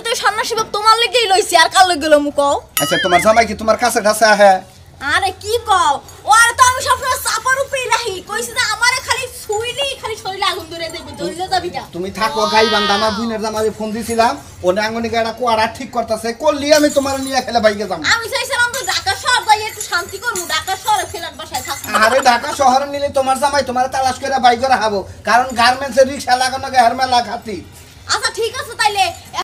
আমি তো সন্ন্যাসী বাপ তোমার লেগেই লইছি আর কার লেগে লমু কও আচ্ছা তোমার জামাই কি তোমার কাছে ঢাসে আহে আরে কি কও ও আর তো আমি সবসময় সাপার উপরে রাখি কইছি না আমারে খালি ছুইলি খালি শরীরে আগুন ধরে দেবে ধরে যাবি না তুমি থাকো গাই বান্দা আমার বুইনের জামাই ফোন দিছিলাম ও নাঙ্গনি গাড়া কো আর ঠিক করতেছে কললি আমি তোমার নিয়া খেলে বাইকে যাব আমি চাইছিলাম তো ঢাকা শহর যাই একটু শান্তি করব ঢাকা শহরে ফেলার বাসায় থাকি আরে ঢাকা শহরে নিলে তোমার জামাই তোমার তালাশ করে বাইক করে হাবো কারণ গার্মেন্টসে রিক্সা লাগানো গেহার মেলা খাতি আচ্ছা ঠিক আছে তাইলে